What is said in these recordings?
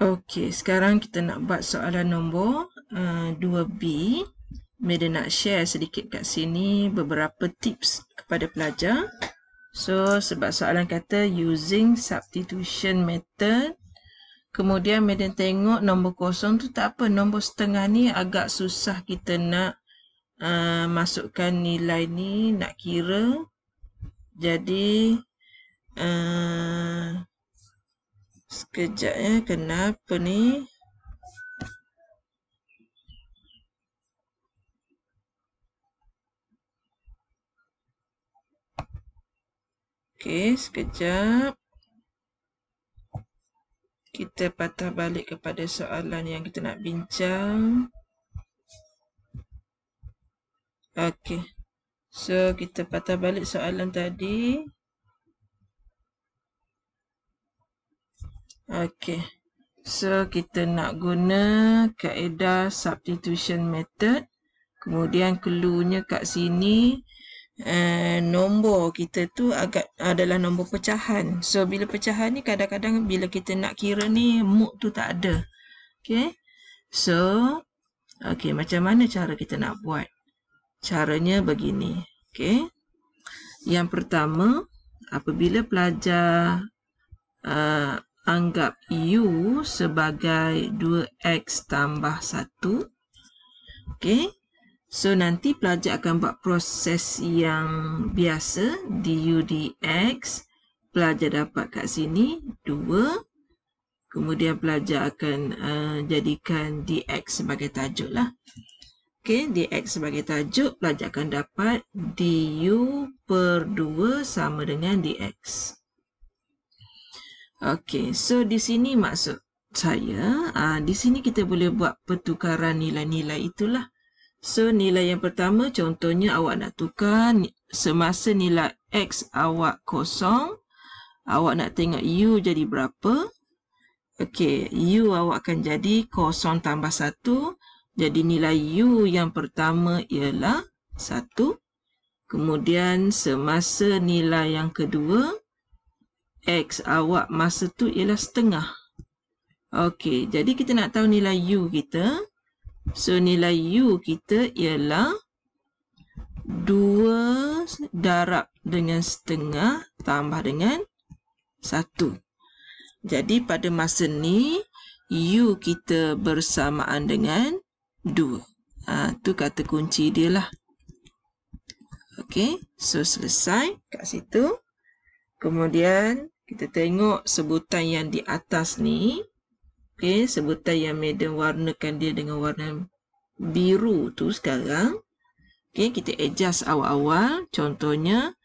Okey, sekarang kita nak buat soalan nombor uh, 2B. Mereka nak share sedikit kat sini beberapa tips kepada pelajar. So, sebab soalan kata using substitution method. Kemudian mereka tengok nombor kosong tu tak apa. Nombor setengah ni agak susah kita nak uh, masukkan nilai ni, nak kira. Jadi, uh, Sekejap ya, kenapa ni? Okey, sekejap. Kita patah balik kepada soalan yang kita nak bincang. Okey. So, kita patah balik soalan tadi. Okey. Okey. So kita nak guna kaedah substitution method. Kemudian keluarnya kat sini eh nombor kita tu agak adalah nombor pecahan. So bila pecahan ni kadang-kadang bila kita nak kira ni mood tu tak ada. Okey. So okey macam mana cara kita nak buat? Caranya begini. Okey. Yang pertama apabila pelajar uh, anggap u sebagai 2x tambah 1. okey. So, nanti pelajar akan buat proses yang biasa. du dx. Pelajar dapat kat sini 2. Kemudian pelajar akan uh, jadikan dx sebagai tajuk lah. okey? dx sebagai tajuk. Pelajar akan dapat du per 2 sama dengan dx. Okey, so di sini maksud saya, uh, di sini kita boleh buat pertukaran nilai-nilai itulah. So, nilai yang pertama contohnya awak nak tukar semasa nilai X awak kosong, awak nak tengok U jadi berapa. Okey, U awak akan jadi kosong tambah satu. Jadi, nilai U yang pertama ialah satu. Kemudian, semasa nilai yang kedua, X awak masa tu ialah setengah. Okey, jadi kita nak tahu nilai U kita. So, nilai U kita ialah 2 darab dengan setengah tambah dengan 1. Jadi, pada masa ni, U kita bersamaan dengan 2. Ha, tu kata kunci dia lah. Okey, so selesai kat situ. Kemudian kita tengok sebutan yang di atas ni. Okey, sebutan yang Madam warnakan dia dengan warna biru tu sekarang. Okey, kita adjust awal-awal. Contohnya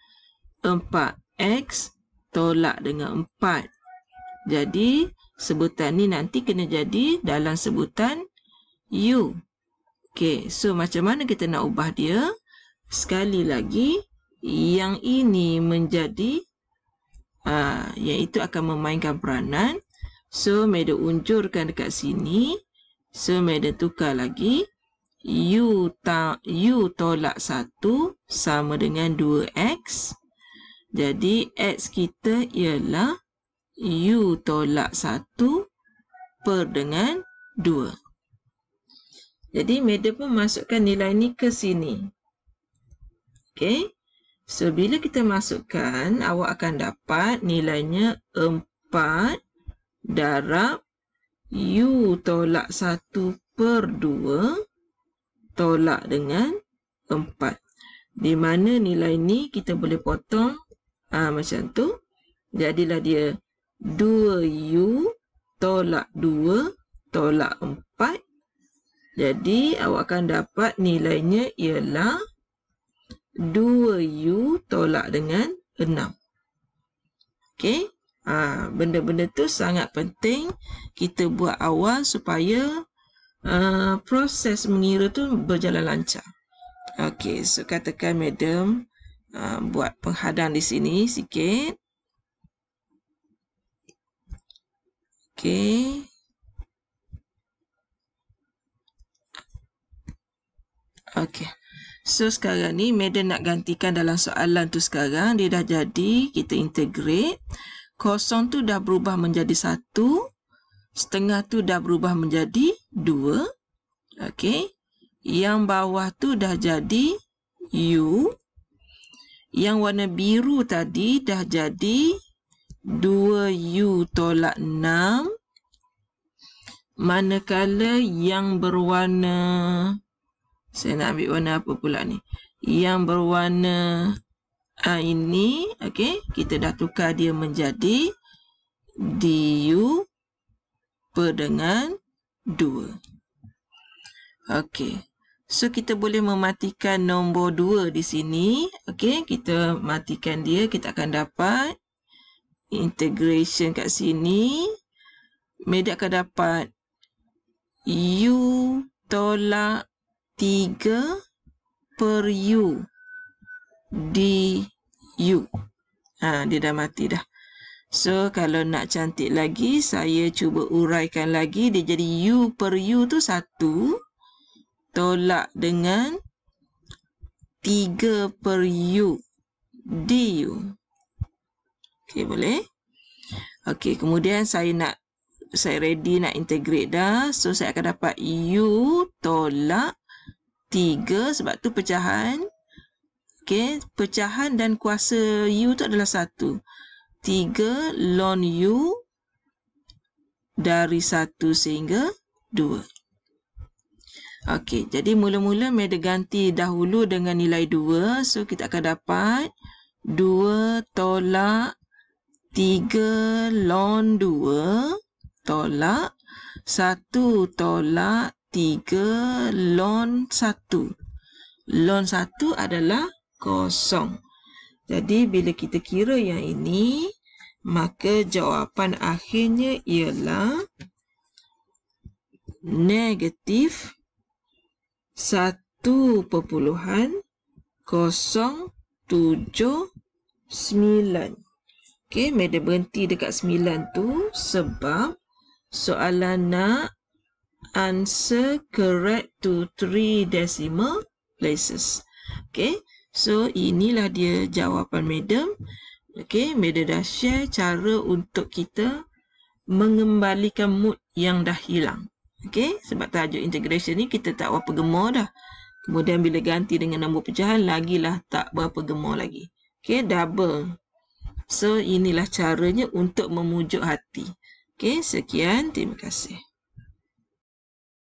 4x tolak dengan 4. Jadi sebutan ni nanti kena jadi dalam sebutan u. Okey, so macam mana kita nak ubah dia? Sekali lagi yang ini menjadi Ha, iaitu akan memainkan peranan. So, Meda unjurkan dekat sini. So, Meda tukar lagi. U, ta, U tolak 1 sama dengan 2X. Jadi, X kita ialah U tolak 1 per dengan 2. Jadi, Meda pun masukkan nilai ni ke sini. Okay. So, bila kita masukkan, awak akan dapat nilainya 4 darab U tolak 1 per 2 tolak dengan 4. Di mana nilai ni kita boleh potong aa, ah, macam tu. Jadilah dia 2U tolak 2 tolak 4. Jadi, awak akan dapat nilainya ialah 2 2U tolak dengan 6. Okey. Ah, benda-benda tu sangat penting kita buat awal supaya uh, proses mengira tu berjalan lancar. Okey, so katakan madam uh, buat penghadang di sini sikit. Okey. Okey. So sekarang ni Madam nak gantikan dalam soalan tu sekarang Dia dah jadi kita integrate Kosong tu dah berubah menjadi satu Setengah tu dah berubah menjadi dua Okay Yang bawah tu dah jadi U Yang warna biru tadi dah jadi 2U tolak 6 Manakala yang berwarna saya nak ambil warna apa pula ni? Yang berwarna A ah, ini, okay? kita dah tukar dia menjadi DU per dengan 2. Okey. So kita boleh mematikan nombor 2 di sini. Okey, kita matikan dia, kita akan dapat integration kat sini. Media akan dapat U tolak Tiga per U DU. Ha, dia dah mati dah. So, kalau nak cantik lagi, saya cuba uraikan lagi. Dia jadi U per U tu satu Tolak dengan tiga per U u. Okay boleh? Okay kemudian saya nak, saya ready nak integrate dah. So, saya akan dapat U tolak 3 sebab tu pecahan okey pecahan dan kuasa u tu adalah 1 3 ln u dari 1 sehingga 2 okey jadi mula-mula meda ganti dahulu dengan nilai 2 so kita akan dapat 2 tolak 3 ln 2 tolak 1 tolak 3 lon 1. Lon 1 adalah kosong. Jadi, bila kita kira yang ini, maka jawapan akhirnya ialah negatif 1.079. Okey, Madam berhenti dekat 9 tu sebab soalan nak answer correct to three decimal places. Okay, so inilah dia jawapan madam. Okay, madam dah share cara untuk kita mengembalikan mood yang dah hilang. Okay, sebab tajuk integration ni kita tak berapa gemar dah. Kemudian bila ganti dengan nombor pecahan, lagilah tak berapa gemar lagi. Okay, double. So, inilah caranya untuk memujuk hati. Okay, sekian. Terima kasih.